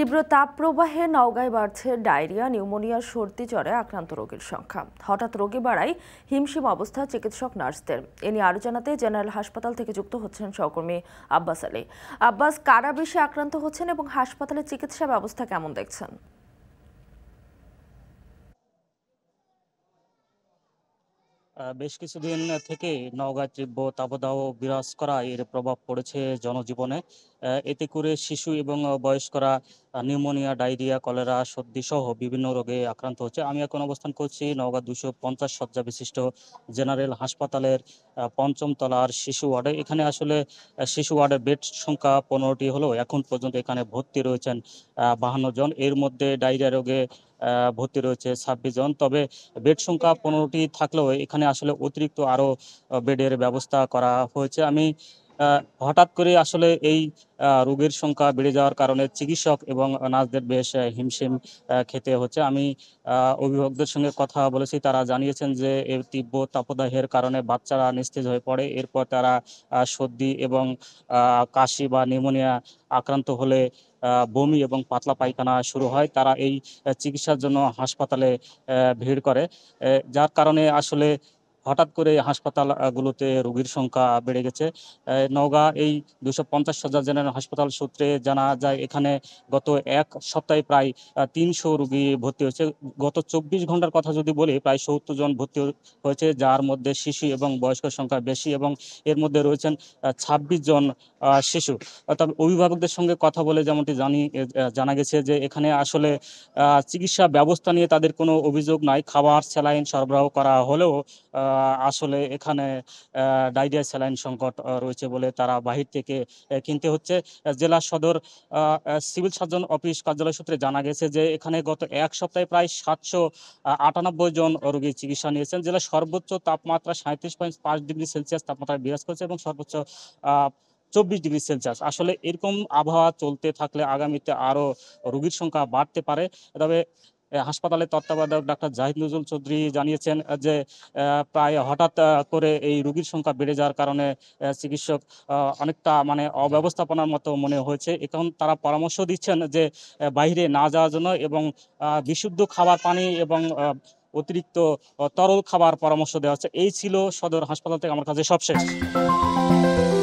তীব্র তাপপ্রবাহে নওগাঁয় বাড়ছে diarrhoea pneumonia সর্দি জ্বরে আক্রান্ত রোগীর সংখ্যা হঠাৎ রোগী বাড়ায় হিমশিম অবস্থা চিকিৎসক নার্সদের এ নিয়ে আরো জানাতে জেনারেল হাসপাতাল থেকে যুক্ত হচ্ছেন সহকর্মী আব্বাস আলী আব্বাস কারা বেশি আক্রান্ত হচ্ছেন এবং হাসপাতালে চিকিৎসা ব্যবস্থা কেমন দেখছেন বেশ কিছুদিন থেকে নওগাঁ তীব্র তাপদাহ বিরাজ করা এর প্রভাব পড়েছে জনজীবনে এতে করে শিশু এবং বয়স্করা নিউমোনিয়া ডায়রিয়া কলেরা সর্দি সহ বিভিন্ন রোগে আক্রান্ত হচ্ছে আমি এখন অবস্থান করছি নওগাঁ দুশো পঞ্চাশ শয্যা বিশিষ্ট জেনারেল হাসপাতালের পঞ্চম তলার শিশু ওয়ার্ডে এখানে আসলে শিশু ওয়ার্ডে বেড সংখ্যা পনেরোটি হলেও এখন পর্যন্ত এখানে ভর্তি রয়েছেন বাহান্ন জন এর মধ্যে ডায়রিয়া রোগে ভর্তি রয়েছে ছাব্বিশ জন তবে বেড সংখ্যা পনেরোটি থাকলেও এখানে আসলে অতিরিক্ত আরও বেডের ব্যবস্থা করা হয়েছে আমি হঠাৎ করে আসলে এই রোগীর সংখ্যা বেড়ে যাওয়ার কারণে চিকিৎসক এবং নার্সদের বেশ হিমশিম খেতে হচ্ছে আমি অভিভাবকদের সঙ্গে কথা বলেছি তারা জানিয়েছেন যে এর তীব্র তাপদাহের কারণে বাচ্চারা নিস্তেজ হয়ে পড়ে এরপর তারা সর্দি এবং কাশি বা নিউমোনিয়া আক্রান্ত হলে বমি এবং পাতলা পায়খানা শুরু হয় তারা এই চিকিৎসার জন্য হাসপাতালে ভিড় করে যার কারণে আসলে হঠাৎ করে হাসপাতালগুলোতে রোগীর সংখ্যা বেড়ে গেছে নওগাঁ এই দুশো পঞ্চাশ হাজার জেনারেল হাসপাতাল সূত্রে জানা যায় এখানে গত এক সপ্তাহে প্রায় তিনশো রোগী ভর্তি হয়েছে গত চব্বিশ ঘন্টার কথা যদি বলি প্রায় সত্তর জন ভর্তি হয়েছে যার মধ্যে শিশু এবং বয়স্কের সংখ্যা বেশি এবং এর মধ্যে রয়েছেন ছাব্বিশ জন শিশু তবে অভিভাবকদের সঙ্গে কথা বলে যেমনটি জানি জানা গেছে যে এখানে আসলে চিকিৎসা ব্যবস্থা নিয়ে তাদের কোনো অভিযোগ নাই খাবার স্যালাইন সরবরাহ করা হলেও আসলে এখানে ডায়রিয়া স্যালাইন সংকট রয়েছে বলে তারা বাহির থেকে কিনতে হচ্ছে জেলা সদর সিভিল সার্জন অফিস কার্যালয় সূত্রে জানা গেছে যে এখানে গত এক সপ্তাহে প্রায় সাতশো আটানব্বই জন রোগী চিকিৎসা নিয়েছেন জেলা সর্বোচ্চ তাপমাত্রা সাঁত্রিশ পয়েন্ট পাঁচ ডিগ্রি সেলসিয়াস তাপমাত্রা বিরাজ করছে এবং সর্বোচ্চ চব্বিশ ডিগ্রি সেলসিয়াস আসলে এরকম আবহাওয়া চলতে থাকলে আগামীতে আরও রোগীর সংখ্যা বাড়তে পারে তবে হাসপাতালের তত্ত্বাবধায়ক ডাক্তার জাহিদ নজরুল চৌধুরী জানিয়েছেন যে প্রায় হঠাৎ করে এই রোগীর সংখ্যা বেড়ে যাওয়ার কারণে চিকিৎসক অনেকটা মানে অব্যবস্থাপনার মতো মনে হয়েছে এখন তারা পরামর্শ দিচ্ছেন যে বাইরে না যাওয়ার জন্য এবং বিশুদ্ধ খাবার পানি এবং অতিরিক্ত তরল খাবার পরামর্শ দেওয়া হচ্ছে এই ছিল সদর হাসপাতাল থেকে আমার কাছে সবশেষ